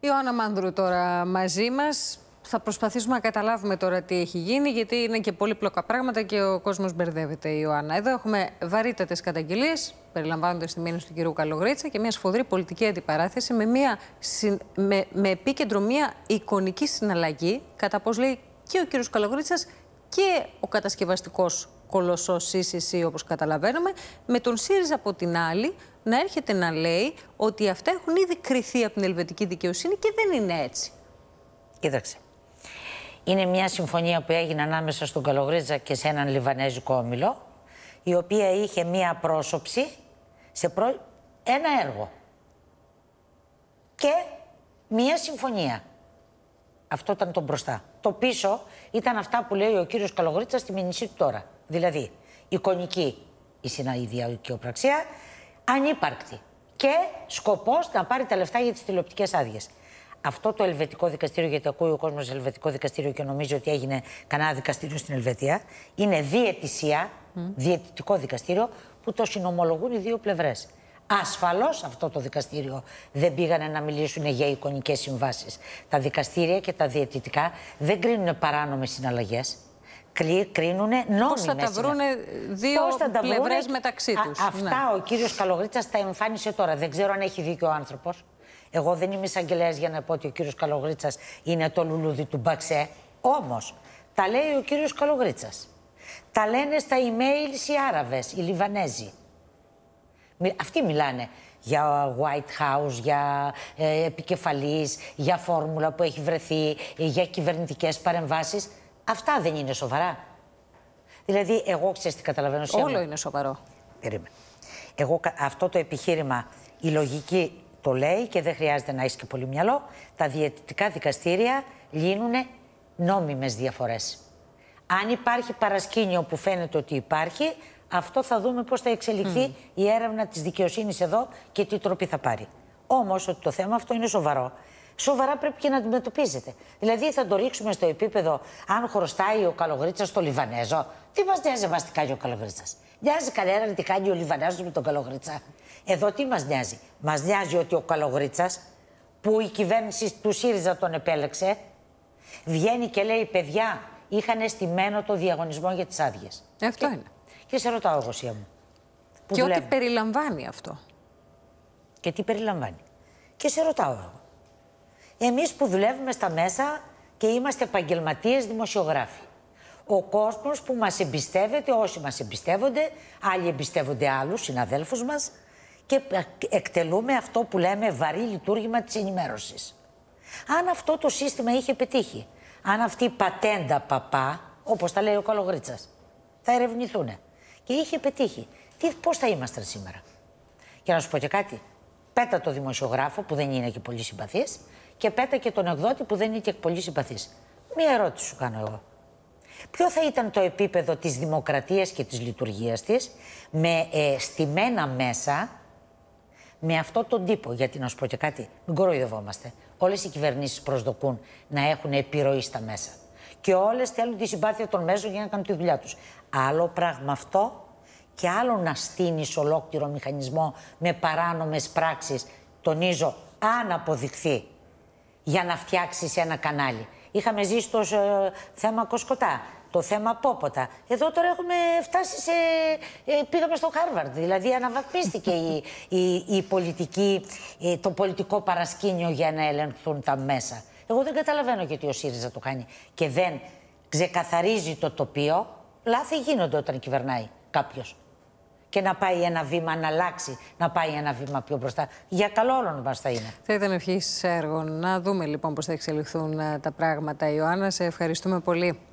Ιωάννα Μάνδρου τώρα μαζί μας. Θα προσπαθήσουμε να καταλάβουμε τώρα τι έχει γίνει, γιατί είναι και πολύπλοκα πράγματα και ο κόσμος μπερδεύεται, η Ιωάννα. Εδώ έχουμε βαρύτατες καταγγελίες, περιλαμβάνοντας τη μήνυση του κυρίου Καλογρίτσα και μια σφοδρή πολιτική αντιπαράθεση με, μια, με, επίκεντρο μια εικονική συναλλαγή, κατά πώς λέει και ο κύριος Καλογρίτσας και ο κατασκευαστικός κολοσσός CCC, όπως καταλαβαίνουμε, με τον ΣΥΡΙΖΑ από την άλλη, να έρχεται να λέει ότι αυτά έχουν ήδη κρυθεί από την ελβετική δικαιοσύνη και δεν είναι έτσι. Κοίταξε. Είναι μια συμφωνία που έγινε ανάμεσα στον Καλογρίτζα και σε έναν Λιβανέζικο όμιλο, η οποία είχε μια πρόσωψη σε ένα έργο και μια συμφωνία. Αυτό ήταν το μπροστά. Το πίσω ήταν αυτά που λέει ο κύριος Καλογρίτσα στη μήνυσή του τώρα. Δηλαδή, εικονική η πραξία, ανύπαρκτη και σκοπός να πάρει τα λεφτά για τις τηλεοπτικές άδειες. Αυτό το ελβετικό δικαστήριο, γιατί ακούει ο κόσμος ελβετικό δικαστήριο και νομίζει ότι έγινε κανένα δικαστήριο στην Ελβετία, είναι διαιτησία, διαιτητικό δικαστήριο, που το συνομολογούν οι δύο πλευρές. Ασφαλώς αυτό το δικαστήριο δεν πήγανε να μιλήσουν για εικονικές συμβάσεις. Τα δικαστήρια και τα διαιτητικά δεν κρίνουν παράνομες συναλλαγές κρίνουν νόμιμες. Πώς θα τα βρούνε δύο τα πλευρές βρούνε... μεταξύ τους. Α, αυτά ναι. ο κύριος Καλογρίτσας τα εμφάνισε τώρα. Δεν ξέρω αν έχει δίκιο ο άνθρωπος. Εγώ δεν είμαι εισαγγελέας για να πω ότι ο κύριος Καλογρίτσας είναι το λουλούδι του Μπαξέ. Όμως, τα λέει ο κύριος Καλογρίτσας. Τα λένε στα email οι Άραβες, οι Λιβανέζοι. Αυτοί μιλάνε για White House, για ε, επικεφαλής, για φόρμουλα που έχει βρεθεί, ε, για κυβερνητικές παρεμβάσεις. Αυτά δεν είναι σοβαρά. Δηλαδή, εγώ ξέρω τι καταλαβαίνω σήμερα. Όλο είναι σοβαρό. Περίμενε. Εγώ αυτό το επιχείρημα, η λογική το λέει και δεν χρειάζεται να έχει και πολύ μυαλό. Τα διαιτητικά δικαστήρια λύνουν νόμιμες διαφορές. Αν υπάρχει παρασκήνιο που φαίνεται ότι υπάρχει, αυτό θα δούμε πώς θα εξελιχθεί η έρευνα της δικαιοσύνης εδώ και τι τροπή θα πάρει. Όμως, ότι το θέμα αυτό είναι σοβαρό σοβαρά πρέπει και να αντιμετωπίζετε. Δηλαδή θα το ρίξουμε στο επίπεδο αν χρωστάει ο Καλογρίτσας στο Λιβανέζο. Τι μας νοιάζει εμάς τι κάνει ο Καλογρίτσας. Νοιάζει κανένα τι κάνει ο Λιβανέζος με τον Καλογρίτσα. Εδώ τι μας νοιάζει. Μας νοιάζει ότι ο Καλογρίτσας που η κυβέρνηση του ΣΥΡΙΖΑ τον επέλεξε, βγαίνει και λέει: Παιδιά, είχαν αισθημένο το διαγωνισμό για τις άδειες. Ε, αυτό είναι. Και σε ρωτάω, εγώ, μου. και ό,τι περιλαμβάνει αυτό. Και τι περιλαμβάνει. Και σε ρωτάω εγώ. Εμείς που δουλεύουμε στα μέσα και είμαστε επαγγελματίες δημοσιογράφοι. Ο κόσμος που μας εμπιστεύεται, όσοι μας εμπιστεύονται, άλλοι εμπιστεύονται άλλους συναδέλφους μας και εκτελούμε αυτό που λέμε βαρύ λειτουργήμα της ενημέρωσης. Αν αυτό το σύστημα είχε πετύχει, αν αυτή η πατέντα παπά, όπως τα λέει ο Καλογρίτσας, θα ερευνηθούν και είχε πετύχει, τι, πώς θα ήμασταν σήμερα. Και να σου πω και κάτι, πέτα το δημοσιογράφο που δεν είναι και πολύ συμπαθής και και τον εκδότη που δεν είναι και πολύ συμπαθής. Μία ερώτηση σου κάνω εγώ. Ποιο θα ήταν το επίπεδο της δημοκρατίας και της λειτουργίας της με ε, στημένα μέσα με αυτόν τον τύπο. Γιατί να σου πω και κάτι, μην κοροϊδευόμαστε. Όλες οι κυβερνήσεις προσδοκούν να έχουν επιρροή στα μέσα. Και όλες θέλουν τη συμπάθεια των μέσων για να κάνουν τη δουλειά τους. Άλλο πράγμα αυτό και άλλο να στείνεις ολόκληρο μηχανισμό με παράνομες πράξεις, τονίζω, αν αποδειχθεί για να φτιάξεις ένα κανάλι. Είχαμε ζήσει το ε, θέμα Κοσκοτά, το θέμα Πόποτα. Εδώ τώρα έχουμε φτάσει σε. Ε, πήγαμε στο Χάρβαρντ. Δηλαδή, αναβαθμίστηκε η, η, η πολιτική, ε, το πολιτικό παρασκήνιο για να ελεγχθούν τα μέσα. Εγώ δεν καταλαβαίνω γιατί ο ΣΥΡΙΖΑ το κάνει και δεν ξεκαθαρίζει το τοπίο. Λάθη γίνονται όταν κυβερνάει κάποιος και να πάει ένα βήμα, να αλλάξει, να πάει ένα βήμα πιο μπροστά. Για καλό όλων μας θα είναι. Θα ήταν ευχής έργο Να δούμε λοιπόν πώς θα εξελιχθούν ε, τα πράγματα, Ιωάννα. Σε ευχαριστούμε πολύ.